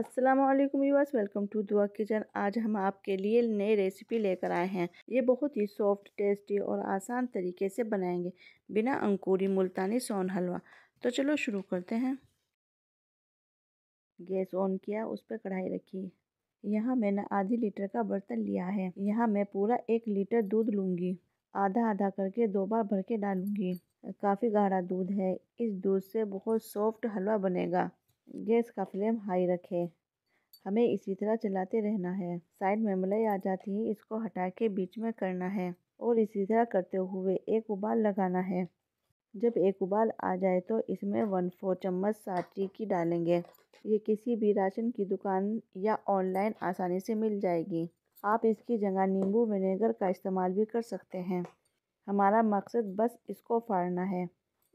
अस्सलाम वालेकुम welcome to दुआ किचन आज हम आपके लिए नई रेसिपी लेकर आए हैं ये बहुत ही सॉफ्ट टेस्टी और आसान तरीके से बनाएंगे बिना अंकुरी मुल्तानी सोन हलवा तो चलो शुरू करते हैं गैस ऑन किया उस पर कढ़ाई रखी यहाँ मैंने आधी लीटर का बर्तन लिया है यहाँ मैं पूरा एक लीटर दूध लूँगी आधा आधा करके दो बार भर के डालूँगी काफ़ी गाढ़ा दूध है इस दूध से बहुत सॉफ्ट हलवा बनेगा गैस का फ्लेम हाई रखें हमें इसी तरह चलाते रहना है साइड में मलाई आ जाती है इसको हटा के बीच में करना है और इसी तरह करते हुए एक उबाल लगाना है जब एक उबाल आ जाए तो इसमें वन फोर चम्मच साची की डालेंगे ये किसी भी राशन की दुकान या ऑनलाइन आसानी से मिल जाएगी आप इसकी जगह नींबू विनेगर का इस्तेमाल भी कर सकते हैं हमारा मकसद बस इसको फाड़ना है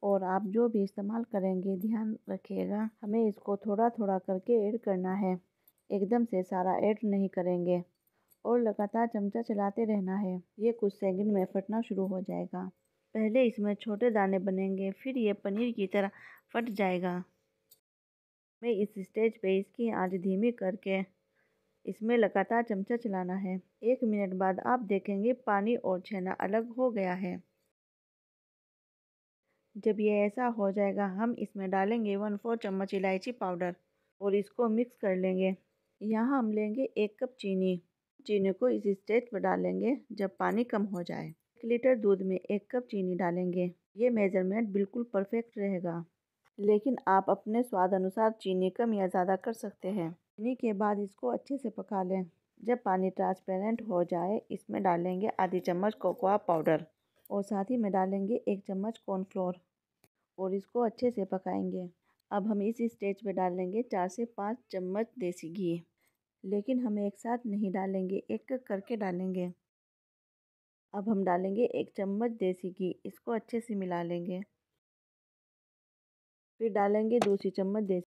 और आप जो भी इस्तेमाल करेंगे ध्यान रखिएगा हमें इसको थोड़ा थोड़ा करके ऐड करना है एकदम से सारा ऐड नहीं करेंगे और लगातार चमचा चलाते रहना है ये कुछ सेकंड में फटना शुरू हो जाएगा पहले इसमें छोटे दाने बनेंगे फिर ये पनीर की तरह फट जाएगा मैं इस स्टेज पे इसकी आंच धीमी करके इसमें लगातार चमचा चलाना है एक मिनट बाद आप देखेंगे पानी और छेना अलग हो गया है जब ये ऐसा हो जाएगा हम इसमें डालेंगे वन फोर चम्मच इलायची पाउडर और इसको मिक्स कर लेंगे यहाँ हम लेंगे एक कप चीनी चीनी को इस स्टेज पर डालेंगे जब पानी कम हो जाए एक लीटर दूध में एक कप चीनी डालेंगे ये मेज़रमेंट बिल्कुल परफेक्ट रहेगा लेकिन आप अपने स्वाद अनुसार चीनी कम या ज़्यादा कर सकते हैं चीनी के बाद इसको अच्छे से पका लें जब पानी ट्रांसपेरेंट हो जाए इसमें डालेंगे आधी चम्मच कोकोआ पाउडर और साथ ही में डालेंगे एक चम्मच कॉर्नफ्लोर और इसको अच्छे से पकाएंगे अब हम इस स्टेज पे डाल लेंगे चार से पाँच चम्मच देसी घी लेकिन हम एक साथ नहीं डालेंगे एक एक करके डालेंगे अब हम डालेंगे एक चम्मच देसी घी इसको अच्छे से मिला लेंगे फिर डालेंगे दूसरी चम्मच देसी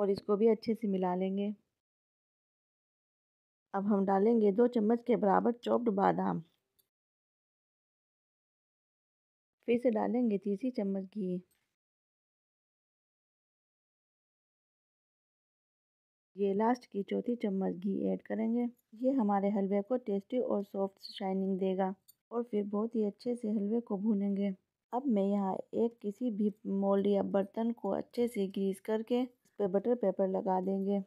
और इसको भी अच्छे से मिला लेंगे अब हम डालेंगे दो चम्मच के बराबर चॉप्ड बादाम फिर से डालेंगे तीसरी चम्मच घी ये लास्ट की चौथी चम्मच घी ऐड करेंगे ये हमारे हलवे को टेस्टी और सॉफ्ट शाइनिंग देगा और फिर बहुत ही अच्छे से हलवे को भूनेंगे अब मैं यहाँ एक किसी भी मोल्ड या बर्तन को अच्छे से ग्रीस करके उस पर बटर पेपर लगा देंगे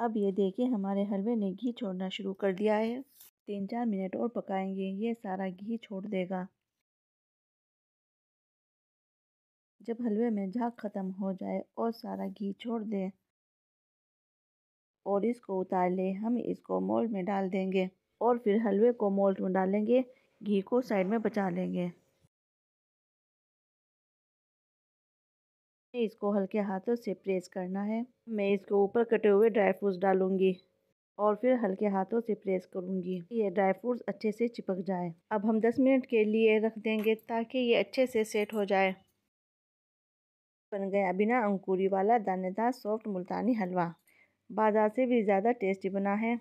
अब ये देखिए हमारे हलवे ने घी छोड़ना शुरू कर दिया है तीन चार मिनट और पकाएंगे ये सारा घी छोड़ देगा जब हलवे में झाग ख़त्म हो जाए और सारा घी छोड़ दे और इसको उतार ले हम इसको मोल्ड में डाल देंगे और फिर हलवे को मोल्ड में डालेंगे घी को साइड में बचा लेंगे इसको हल्के हाथों से प्रेस करना है मैं इसके ऊपर कटे हुए ड्राई फ्रूट्स डालूंगी और फिर हल्के हाथों से प्रेस करूँगी ये ड्राई फ्रूट्स अच्छे से चिपक जाए अब हम 10 मिनट के लिए रख देंगे ताकि ये अच्छे से सेट हो जाए बन गया बिना अंकुरी वाला दानेदार सॉफ्ट मुल्तानी हलवा बाजार से भी ज़्यादा टेस्टी बना है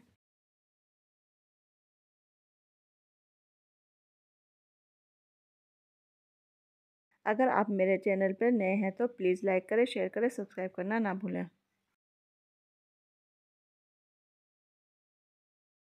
अगर आप मेरे चैनल पर नए हैं तो प्लीज़ लाइक करें शेयर करें सब्सक्राइब करना ना भूलें